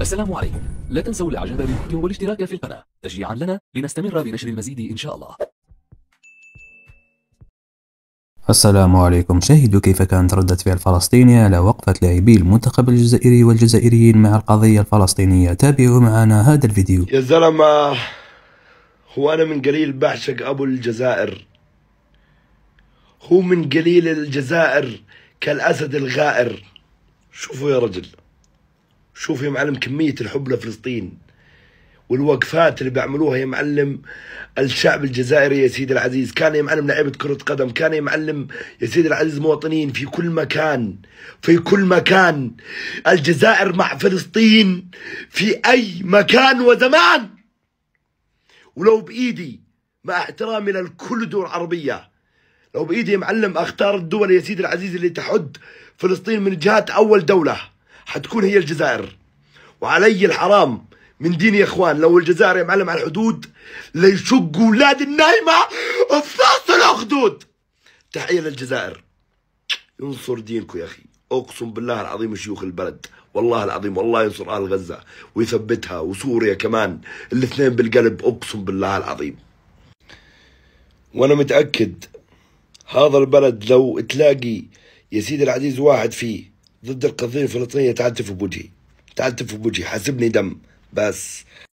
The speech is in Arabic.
السلام عليكم لا تنسوا الاعجاب بالفيديو والاشتراك في القناة تشجيعا لنا لنستمر بنشر المزيد ان شاء الله السلام عليكم شاهدوا كيف كانت ردة فعل فلسطينية على وقفة لاعبي المنتخب الجزائري والجزائريين مع القضية الفلسطينية تابعوا معنا هذا الفيديو يا زلمة هو أنا من قليل بعشق أبو الجزائر هو من قليل الجزائر كالأسد الغائر شوفوا يا رجل شوف يا معلم كمية الحب لفلسطين والوقفات اللي بيعملوها يا معلم الشعب الجزائري يا سيدي العزيز كان يا معلم لعيبة كرة قدم كان يا معلم يا سيدي العزيز مواطنين في كل مكان في كل مكان الجزائر مع فلسطين في أي مكان وزمان ولو بإيدي مع احترامي لكل دول العربية لو بإيدي يا معلم أختار الدول يا سيدي العزيز اللي تحد فلسطين من جهات أول دولة حتكون هي الجزائر وعلي الحرام من دين يا اخوان لو الجزائر يا معلم على الحدود ليشقوا ولاد النايمه افلاس الاخدود تحيه للجزائر ينصر دينكم يا اخي اقسم بالله العظيم شيوخ البلد والله العظيم والله ينصر اهل غزه ويثبتها وسوريا كمان الاثنين بالقلب اقسم بالله العظيم وانا متاكد هذا البلد لو تلاقي يا سيدي العزيز واحد فيه ضد القضية الفلسطينية تعتف بوجهي تعتف بوجهي حاسبني دم بس